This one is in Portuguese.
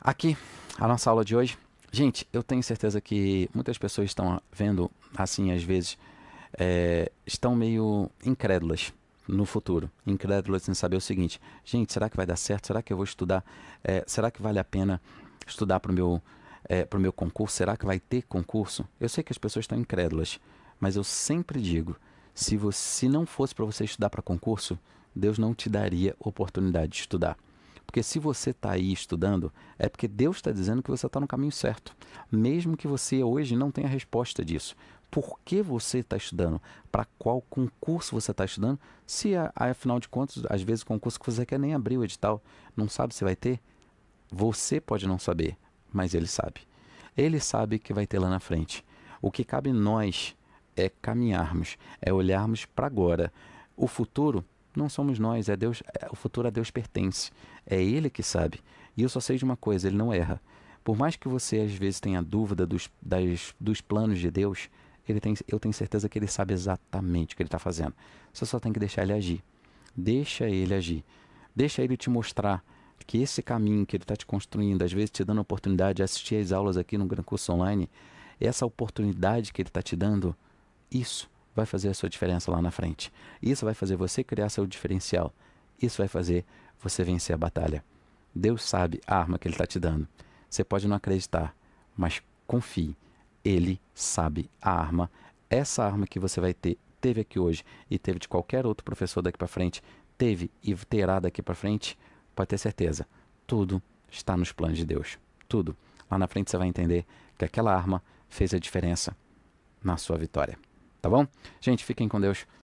Aqui a nossa aula de hoje. Gente, eu tenho certeza que muitas pessoas estão vendo assim, às vezes, é, estão meio incrédulas no futuro, incrédulas em saber o seguinte: gente, será que vai dar certo? Será que eu vou estudar? É, será que vale a pena estudar para o meu, é, meu concurso? Será que vai ter concurso? Eu sei que as pessoas estão incrédulas, mas eu sempre digo: se, você, se não fosse para você estudar para concurso, Deus não te daria oportunidade de estudar. Porque se você está aí estudando, é porque Deus está dizendo que você está no caminho certo. Mesmo que você hoje não tenha resposta disso. Por que você está estudando? Para qual concurso você está estudando? Se, afinal de contas, às vezes o concurso que você quer nem abrir o edital, não sabe se vai ter? Você pode não saber, mas ele sabe. Ele sabe que vai ter lá na frente. O que cabe nós é caminharmos, é olharmos para agora. O futuro não somos nós, é Deus, é, o futuro a Deus pertence. É Ele que sabe. E eu só sei de uma coisa, Ele não erra. Por mais que você às vezes tenha dúvida dos, das, dos planos de Deus, ele tem, eu tenho certeza que Ele sabe exatamente o que Ele está fazendo. Você só tem que deixar Ele agir. Deixa Ele agir. Deixa Ele te mostrar que esse caminho que Ele está te construindo, às vezes te dando a oportunidade de assistir às aulas aqui no Gran Curso Online, essa oportunidade que Ele está te dando, isso vai fazer a sua diferença lá na frente. Isso vai fazer você criar seu diferencial. Isso vai fazer você vencer a batalha. Deus sabe a arma que Ele está te dando. Você pode não acreditar, mas confie. Ele sabe a arma. Essa arma que você vai ter, teve aqui hoje e teve de qualquer outro professor daqui para frente, teve e terá daqui para frente, pode ter certeza. Tudo está nos planos de Deus. Tudo. Lá na frente você vai entender que aquela arma fez a diferença na sua vitória tá bom? Gente, fiquem com Deus.